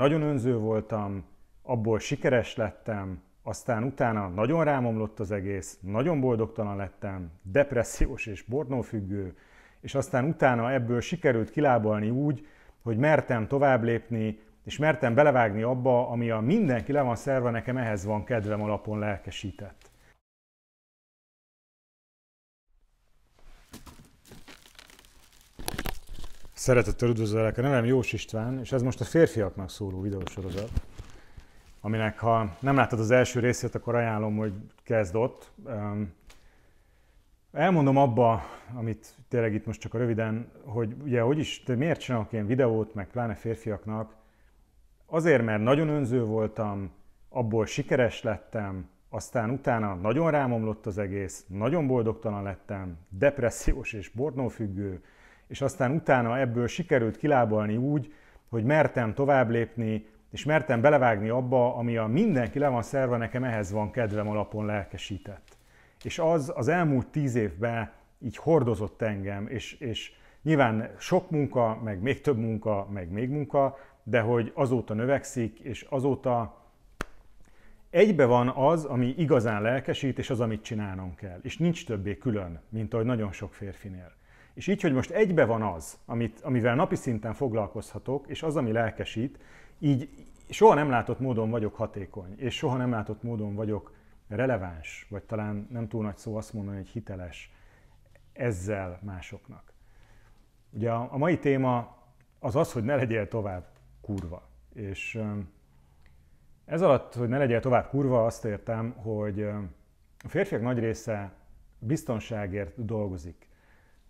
nagyon önző voltam, abból sikeres lettem, aztán utána nagyon rámomlott az egész, nagyon boldogtalan lettem, depressziós és bornófüggő, és aztán utána ebből sikerült kilábalni úgy, hogy mertem tovább lépni, és mertem belevágni abba, ami a mindenki le van szerve, nekem ehhez van kedvem alapon lelkesített. Szeretettel üdvözöllek, a nevem Jós István, és ez most a férfiaknak szóló videósorozat, aminek ha nem láttad az első részét, akkor ajánlom, hogy kezd ott. Elmondom abba, amit tényleg itt most csak a röviden, hogy ugye, hogy is, te miért csinálok ilyen videót, meg pláne férfiaknak? Azért, mert nagyon önző voltam, abból sikeres lettem, aztán utána nagyon rámomlott az egész, nagyon boldogtalan lettem, depressziós és bornófüggő, függő, és aztán utána ebből sikerült kilábalni úgy, hogy mertem tovább lépni, és mertem belevágni abba, ami a mindenki le van szerve, nekem ehhez van kedvem alapon lelkesített. És az az elmúlt tíz évben így hordozott engem, és, és nyilván sok munka, meg még több munka, meg még munka, de hogy azóta növekszik, és azóta egybe van az, ami igazán lelkesít, és az, amit csinálnom kell. És nincs többé külön, mint ahogy nagyon sok férfinél. És így, hogy most egybe van az, amit, amivel napi szinten foglalkozhatok, és az, ami lelkesít, így soha nem látott módon vagyok hatékony, és soha nem látott módon vagyok releváns, vagy talán nem túl nagy szó azt mondani, hogy hiteles ezzel másoknak. Ugye a mai téma az az, hogy ne legyél tovább kurva. És ez alatt, hogy ne legyél tovább kurva, azt értem, hogy a férfiak nagy része biztonságért dolgozik,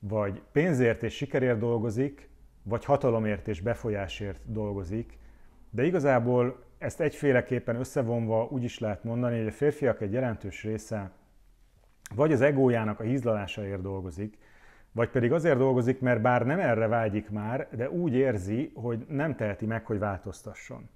vagy pénzért és sikerért dolgozik, vagy hatalomért és befolyásért dolgozik, de igazából ezt egyféleképpen összevonva úgy is lehet mondani, hogy a férfiak egy jelentős része vagy az egójának a hízlalásaért dolgozik, vagy pedig azért dolgozik, mert bár nem erre vágyik már, de úgy érzi, hogy nem teheti meg, hogy változtasson.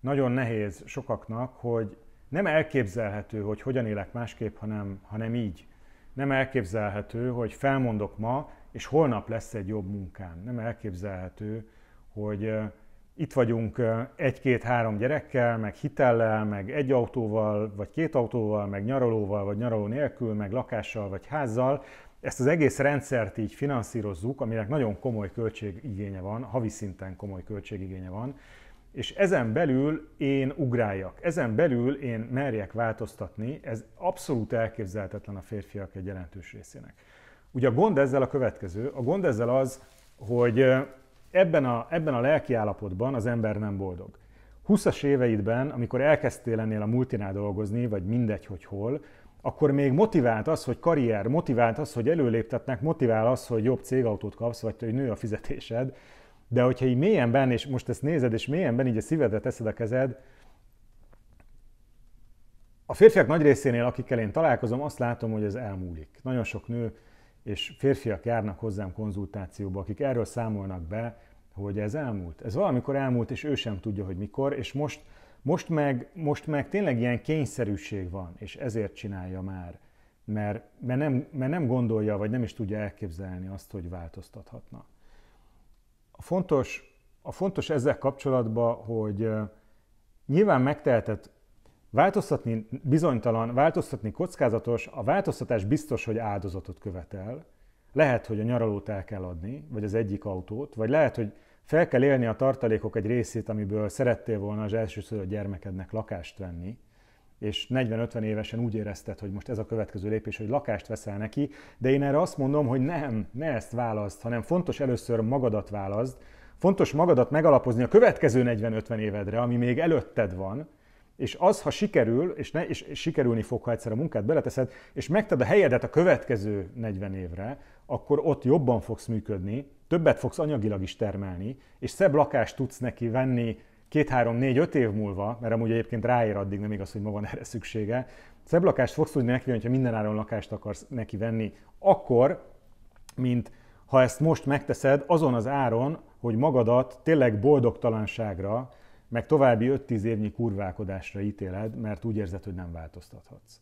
Nagyon nehéz sokaknak, hogy nem elképzelhető, hogy hogyan élek másképp, hanem, hanem így. Nem elképzelhető, hogy felmondok ma, és holnap lesz egy jobb munkám. Nem elképzelhető, hogy itt vagyunk egy-két-három gyerekkel, meg hitellel, meg egy autóval, vagy két autóval, meg nyaralóval, vagy nyaraló nélkül, meg lakással, vagy házzal. Ezt az egész rendszert így finanszírozzuk, aminek nagyon komoly költségigénye van, havi szinten komoly költségigénye van, és ezen belül én ugráljak, ezen belül én merjek változtatni, ez abszolút elképzelhetetlen a férfiak egy jelentős részének. Ugye a gond ezzel a következő, a gond ezzel az, hogy ebben a, ebben a lelki állapotban az ember nem boldog. 20-as éveidben, amikor elkezdtél ennél a multinál dolgozni, vagy mindegy, hogy hol, akkor még motivált az, hogy karrier, motivált az, hogy előléptetnek, motivál az, hogy jobb cégautót kapsz, vagy hogy nő a fizetésed, de hogyha így mélyenben, és most ezt nézed, és mélyenben így a szívedre teszed a kezed, a férfiak nagy részénél, akikkel én találkozom, azt látom, hogy ez elmúlik. Nagyon sok nő és férfiak járnak hozzám konzultációba, akik erről számolnak be, hogy ez elmúlt. Ez valamikor elmúlt, és ő sem tudja, hogy mikor, és most, most, meg, most meg tényleg ilyen kényszerűség van, és ezért csinálja már, mert, mert, nem, mert nem gondolja, vagy nem is tudja elképzelni azt, hogy változtathatna. A fontos, a fontos ezzel kapcsolatban, hogy nyilván megtehetett változtatni bizonytalan, változtatni kockázatos, a változtatás biztos, hogy áldozatot követel. Lehet, hogy a nyaralót el kell adni, vagy az egyik autót, vagy lehet, hogy fel kell élni a tartalékok egy részét, amiből szerettél volna az első szülött gyermekednek lakást venni, és 40-50 évesen úgy érezted, hogy most ez a következő lépés, hogy lakást veszel neki, de én erre azt mondom, hogy nem, ne ezt választ, hanem fontos először magadat választ, fontos magadat megalapozni a következő 40-50 évedre, ami még előtted van, és az, ha sikerül, és, ne, és, sikerülni fog, ha egyszer a munkát beleteszed, és megted a helyedet a következő 40 évre, akkor ott jobban fogsz működni, többet fogsz anyagilag is termelni, és szebb lakást tudsz neki venni, két, három, négy, öt év múlva, mert amúgy egyébként ráér addig, nem igaz, hogy ma van erre szüksége, szebb lakást fogsz tudni neki hogyha minden mindenáron lakást akarsz neki venni, akkor, mint ha ezt most megteszed azon az áron, hogy magadat tényleg boldogtalanságra, meg további 5-10 évnyi kurválkodásra ítéled, mert úgy érzed, hogy nem változtathatsz.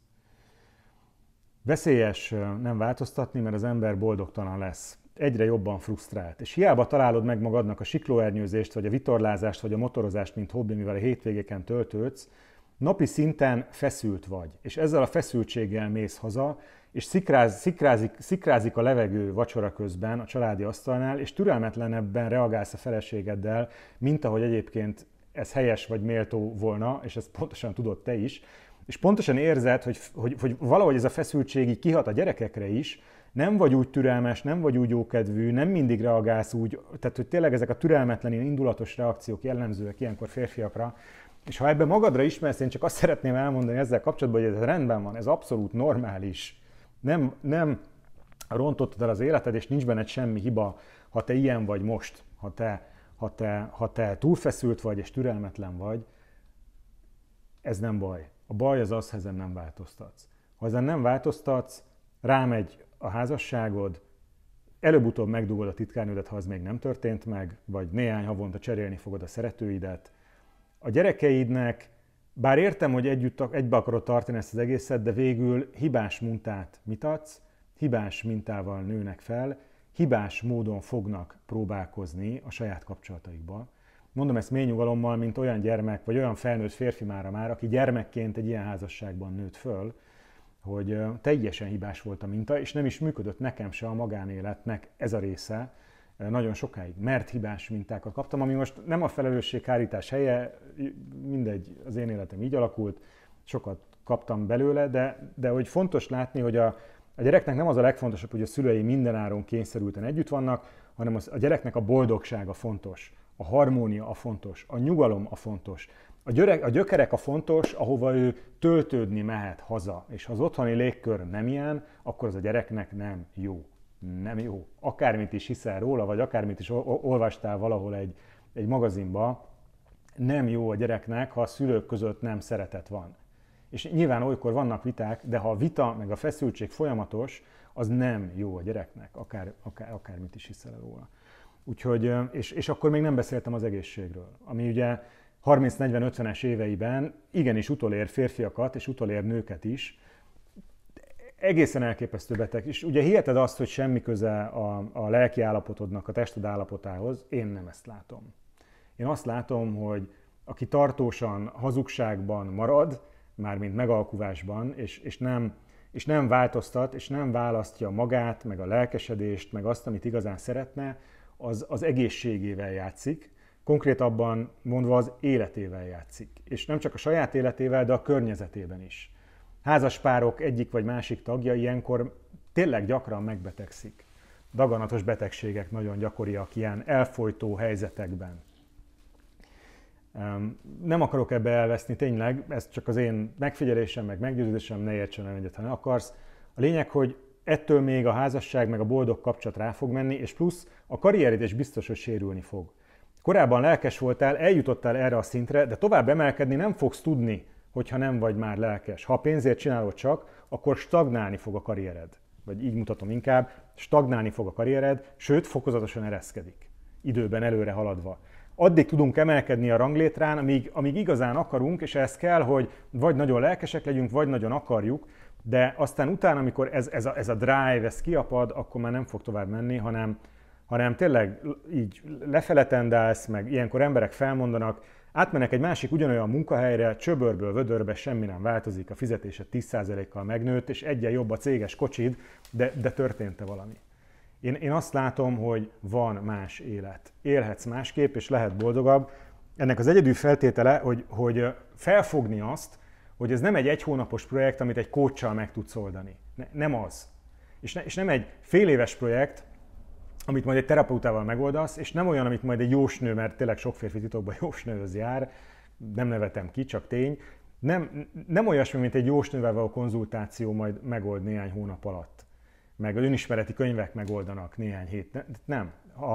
Veszélyes nem változtatni, mert az ember boldogtalan lesz egyre jobban frusztrált. És hiába találod meg magadnak a siklóernyőzést, vagy a vitorlázást, vagy a motorozást, mint hobbi, mivel a hétvégéken töltődsz, napi szinten feszült vagy, és ezzel a feszültséggel mész haza, és szikráz, szikrázik, szikrázik a levegő vacsora közben a családi asztalnál, és türelmetlenebben reagálsz a feleségeddel, mint ahogy egyébként ez helyes vagy méltó volna, és ezt pontosan tudod te is, és pontosan érzed, hogy, hogy, hogy valahogy ez a feszültség így kihat a gyerekekre is, nem vagy úgy türelmes, nem vagy úgy jókedvű, nem mindig reagálsz úgy, tehát hogy tényleg ezek a türelmetlen, indulatos reakciók jellemzőek ilyenkor férfiakra, és ha ebben magadra ismersz, én csak azt szeretném elmondani ezzel kapcsolatban, hogy ez rendben van, ez abszolút normális. Nem, nem rontottad el az életed, és nincs benned semmi hiba, ha te ilyen vagy most, ha te, ha te, ha te túlfeszült vagy, és türelmetlen vagy, ez nem baj. A baj az az, ha ezen nem változtatsz. Ha ezen nem változtatsz, rámegy a házasságod, előbb-utóbb megdugod a titkárnődet, ha az még nem történt meg, vagy néhány havonta cserélni fogod a szeretőidet. A gyerekeidnek, bár értem, hogy együtt, egybe akarod tartani ezt az egészet, de végül hibás mintát mit adsz, hibás mintával nőnek fel, hibás módon fognak próbálkozni a saját kapcsolataikba. Mondom ezt mély nyugalommal, mint olyan gyermek, vagy olyan felnőtt férfi mára már, aki gyermekként egy ilyen házasságban nőtt föl, hogy teljesen hibás volt a minta, és nem is működött nekem se a magánéletnek ez a része nagyon sokáig, mert hibás mintákat kaptam, ami most nem a felelősséghárítás helye, mindegy, az én életem így alakult, sokat kaptam belőle, de, de hogy fontos látni, hogy a, a gyereknek nem az a legfontosabb, hogy a szülei mindenáron kényszerülten együtt vannak, hanem az, a gyereknek a boldogsága fontos, a harmónia a fontos, a nyugalom a fontos. A, györe, a gyökerek a fontos, ahova ő töltődni mehet haza, és ha az otthoni légkör nem ilyen, akkor az a gyereknek nem jó. Nem jó. Akármit is hiszel róla, vagy akármit is olvastál valahol egy, egy magazinba, nem jó a gyereknek, ha a szülők között nem szeretet van. És nyilván olykor vannak viták, de ha a vita meg a feszültség folyamatos, az nem jó a gyereknek, akár, akár, akármit is hiszel róla. Úgyhogy, és, és akkor még nem beszéltem az egészségről, ami ugye 30-40-50-es éveiben igenis utolér férfiakat és utolér nőket is. Egészen elképesztő beteg. És ugye hiheted azt, hogy semmi köze a, a lelki állapotodnak, a tested állapotához. Én nem ezt látom. Én azt látom, hogy aki tartósan hazugságban marad, mármint megalkuvásban, és, és, nem, és nem változtat, és nem választja magát, meg a lelkesedést, meg azt, amit igazán szeretne, az, az egészségével játszik, konkrétabban mondva az életével játszik. És nem csak a saját életével, de a környezetében is. Házaspárok egyik vagy másik tagja ilyenkor tényleg gyakran megbetegszik. Daganatos betegségek nagyon gyakoriak ilyen elfolytó helyzetekben. Nem akarok ebbe elveszni, tényleg, ez csak az én megfigyelésem, meg meggyőződésem, ne értsen egyet, ha ne akarsz. A lényeg, hogy ettől még a házasság, meg a boldog kapcsolat rá fog menni, és plusz a karriered is biztos, hogy sérülni fog. Korábban lelkes voltál, eljutottál erre a szintre, de tovább emelkedni nem fogsz tudni, hogyha nem vagy már lelkes. Ha a pénzért csinálod csak, akkor stagnálni fog a karriered. Vagy így mutatom inkább, stagnálni fog a karriered, sőt, fokozatosan ereszkedik. Időben előre haladva. Addig tudunk emelkedni a ranglétrán, amíg, amíg igazán akarunk, és ez kell, hogy vagy nagyon lelkesek legyünk, vagy nagyon akarjuk, de aztán utána, amikor ez, ez, a, ez a drive, ez kiapad, akkor már nem fog tovább menni, hanem hanem tényleg így lefele tendálsz, meg ilyenkor emberek felmondanak, átmenek egy másik ugyanolyan munkahelyre, csöbörből vödörbe semmi nem változik, a fizetése 10%-kal megnőtt, és egyen jobb a céges kocsid, de, de történt-e valami? Én, én azt látom, hogy van más élet. Élhetsz másképp, és lehet boldogabb. Ennek az egyedül feltétele, hogy, hogy felfogni azt, hogy ez nem egy egy hónapos projekt, amit egy kócsal meg tudsz oldani. Ne, nem az. És, ne, és nem egy fél éves projekt, amit majd egy terapeutával megoldasz, és nem olyan, amit majd egy jósnő, mert tényleg sok férfi titokban jósnőhöz jár, nem nevetem ki, csak tény, nem, nem olyasmi, mint egy jósnővel való konzultáció majd megold néhány hónap alatt, meg önismereti könyvek megoldanak néhány hét. Nem. A,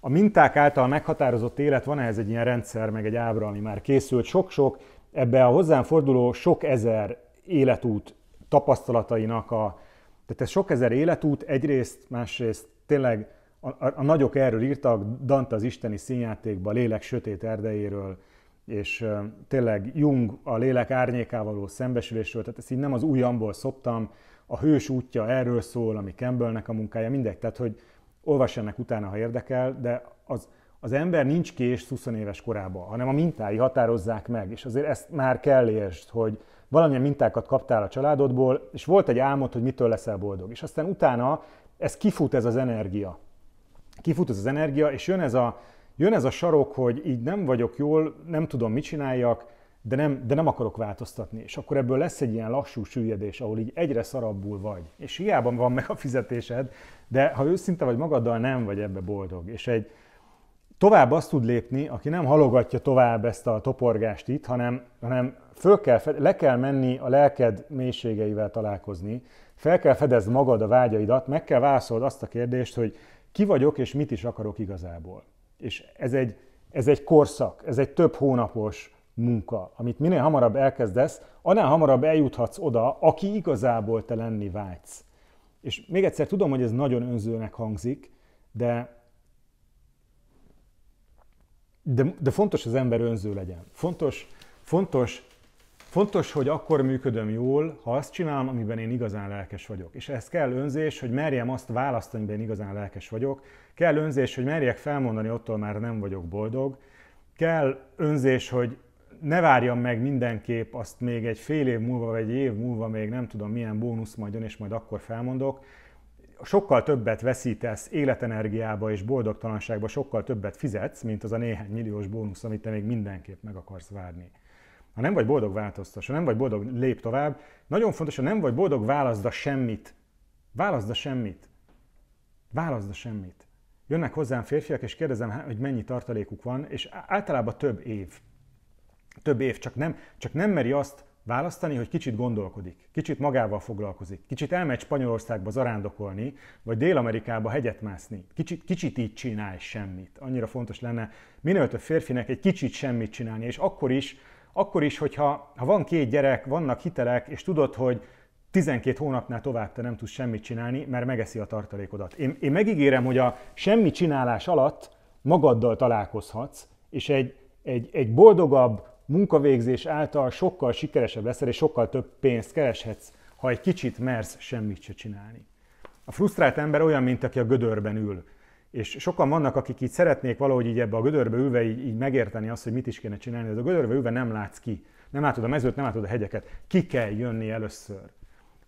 a minták által meghatározott élet van ehhez egy ilyen rendszer, meg egy ábra, ami már készült. Sok-sok ebbe a hozzám forduló sok ezer életút tapasztalatainak a... Tehát ez sok ezer életút egyrészt, másrészt tényleg a, a, a nagyok erről írtak, Dante az isteni színjátékba, lélek sötét erdejéről, és tényleg Jung a lélek árnyékával való szembesülésről, tehát ezt így nem az újamból szoptam, a hős útja erről szól, ami Campbellnek a munkája, mindegy, tehát hogy olvassanak utána, ha érdekel, de az, az ember nincs kés 20 éves korában, hanem a mintái határozzák meg, és azért ezt már kell értsd, hogy valamilyen mintákat kaptál a családodból, és volt egy álmod, hogy mitől leszel boldog, és aztán utána ez kifut ez az energia kifut ez az energia, és jön ez a, jön ez a sarok, hogy így nem vagyok jól, nem tudom, mit csináljak, de nem, de nem akarok változtatni. És akkor ebből lesz egy ilyen lassú süllyedés, ahol így egyre szarabbul vagy. És hiába van meg a fizetésed, de ha őszinte vagy magaddal, nem vagy ebbe boldog. És egy tovább azt tud lépni, aki nem halogatja tovább ezt a toporgást itt, hanem, hanem föl kell, le kell menni a lelked mélységeivel találkozni, fel kell fedezni magad a vágyaidat, meg kell válaszolod azt a kérdést, hogy ki vagyok és mit is akarok igazából. És ez egy, ez egy korszak, ez egy több hónapos munka, amit minél hamarabb elkezdesz, annál hamarabb eljuthatsz oda, aki igazából te lenni vágysz. És még egyszer tudom, hogy ez nagyon önzőnek hangzik, de de, de fontos az ember önző legyen. Fontos, fontos Fontos, hogy akkor működöm jól, ha azt csinálom, amiben én igazán lelkes vagyok. És ez kell önzés, hogy merjem azt választani, amiben igazán lelkes vagyok. Kell önzés, hogy merjek felmondani, ottól már nem vagyok boldog. Kell önzés, hogy ne várjam meg mindenképp azt még egy fél év múlva, vagy egy év múlva még nem tudom milyen bónusz majd jön, és majd akkor felmondok. Sokkal többet veszítesz életenergiába és boldogtalanságba, sokkal többet fizetsz, mint az a néhány milliós bónusz, amit te még mindenképp meg akarsz várni. Ha nem vagy boldog, változtass. Ha nem vagy boldog, lép tovább. Nagyon fontos, ha nem vagy boldog, válaszd a semmit. Válaszd a semmit. Válaszd a semmit. Jönnek hozzám férfiak, és kérdezem, hogy mennyi tartalékuk van, és általában több év. Több év, csak nem, csak nem meri azt választani, hogy kicsit gondolkodik, kicsit magával foglalkozik, kicsit elmegy Spanyolországba zarándokolni, vagy Dél-Amerikába hegyet mászni. Kicsit, kicsit így csinálj semmit. Annyira fontos lenne minél több férfinek egy kicsit semmit csinálni, és akkor is akkor is, hogyha ha van két gyerek, vannak hitelek, és tudod, hogy 12 hónapnál tovább te nem tudsz semmit csinálni, mert megeszi a tartalékodat. Én, én megígérem, hogy a semmi csinálás alatt magaddal találkozhatsz, és egy, egy, egy boldogabb munkavégzés által sokkal sikeresebb leszel, és sokkal több pénzt kereshetsz, ha egy kicsit mersz semmit se csinálni. A frusztrált ember olyan, mint aki a gödörben ül és sokan vannak, akik így szeretnék valahogy így ebbe a gödörbe ülve így, így megérteni azt, hogy mit is kéne csinálni, de a gödörbe ülve nem látsz ki. Nem látod a mezőt, nem látod a hegyeket. Ki kell jönni először.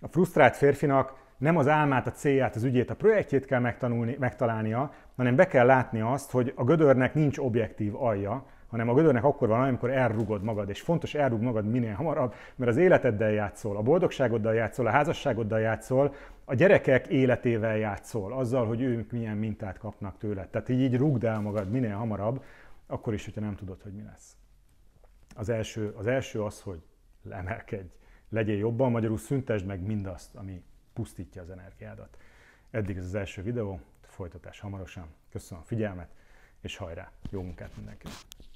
A frusztrált férfinak nem az álmát, a célját, az ügyét, a projektjét kell megtanulni, megtalálnia, hanem be kell látni azt, hogy a gödörnek nincs objektív alja, hanem a gödörnek akkor van, amikor elrugod magad, és fontos elrúg magad minél hamarabb, mert az életeddel játszol, a boldogságoddal játszol, a házasságoddal játszol, a gyerekek életével játszol, azzal, hogy ők milyen mintát kapnak tőle. Tehát így, így rúgd el magad minél hamarabb, akkor is, hogyha nem tudod, hogy mi lesz. Az első az, első az hogy lemelkedj, legyél jobban, magyarul szüntesd meg mindazt, ami pusztítja az energiádat. Eddig ez az első videó, folytatás hamarosan. Köszönöm a figyelmet, és hajrá! Jó munkát mindenkinek!